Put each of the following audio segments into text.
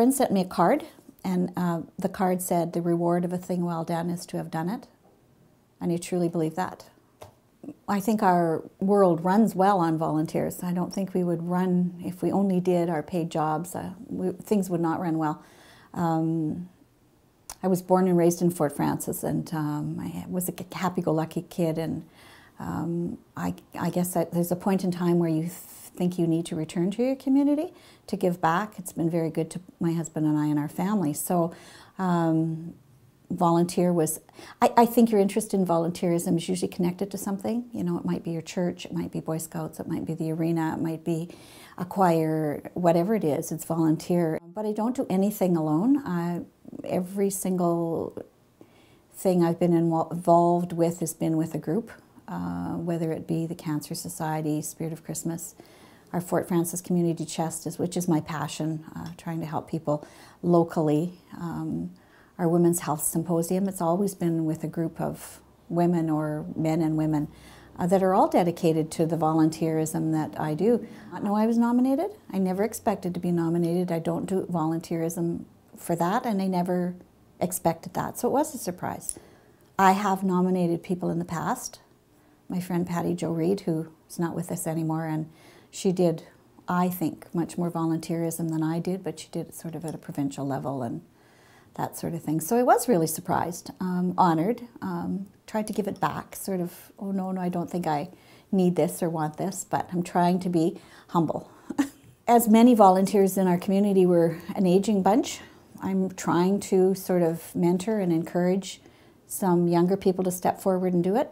friend sent me a card, and uh, the card said, The reward of a thing well done is to have done it. And you truly believe that. I think our world runs well on volunteers. I don't think we would run if we only did our paid jobs. Uh, we, things would not run well. Um, I was born and raised in Fort Francis, and um, I was a happy-go-lucky kid. And um, I, I, guess that there's a point in time where you think you need to return to your community to give back. It's been very good to my husband and I and our family. So um, volunteer was, I, I, think your interest in volunteerism is usually connected to something. You know, it might be your church, it might be Boy Scouts, it might be the arena, it might be a choir, whatever it is, it's volunteer. But I don't do anything alone. I, every single thing I've been involved with has been with a group, uh, whether it be the Cancer Society, Spirit of Christmas, our Fort Francis Community Chest, is, which is my passion, uh, trying to help people locally. Um, our Women's Health Symposium, it's always been with a group of women or men and women uh, that are all dedicated to the volunteerism that I do. Not know I was nominated. I never expected to be nominated. I don't do volunteerism for that, and I never expected that. So it was a surprise. I have nominated people in the past. My friend Patty Jo Reed, who is not with us anymore, and she did, I think, much more volunteerism than I did, but she did it sort of at a provincial level and that sort of thing. So I was really surprised, um, honored, um, tried to give it back, sort of, oh no, no, I don't think I need this or want this, but I'm trying to be humble. As many volunteers in our community, were an aging bunch. I'm trying to sort of mentor and encourage some younger people to step forward and do it.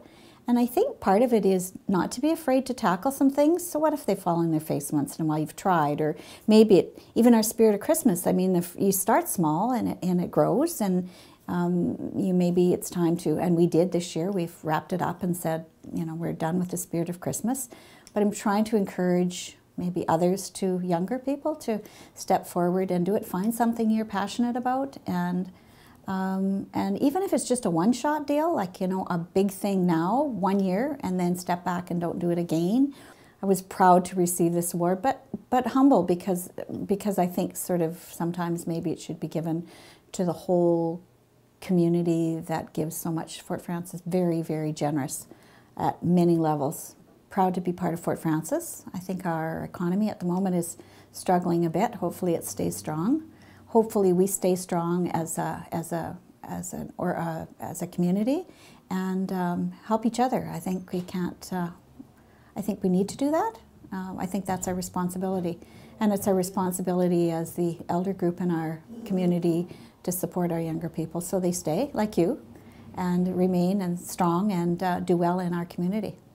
And I think part of it is not to be afraid to tackle some things. So what if they fall on their face once in a while? You've tried, or maybe it, even our spirit of Christmas. I mean, the, you start small and it, and it grows, and um, you maybe it's time to. And we did this year. We've wrapped it up and said, you know, we're done with the spirit of Christmas. But I'm trying to encourage maybe others to younger people to step forward and do it. Find something you're passionate about and um, and even if it's just a one shot deal, like, you know, a big thing now, one year, and then step back and don't do it again. I was proud to receive this award, but, but humble because, because I think sort of sometimes maybe it should be given to the whole community that gives so much. Fort Francis very, very generous at many levels. Proud to be part of Fort Francis. I think our economy at the moment is struggling a bit. Hopefully it stays strong hopefully we stay strong as a, as a, as an, or a, uh, as a community and um, help each other. I think we can't, uh, I think we need to do that. Uh, I think that's our responsibility. And it's our responsibility as the elder group in our community to support our younger people so they stay, like you, and remain and strong and uh, do well in our community.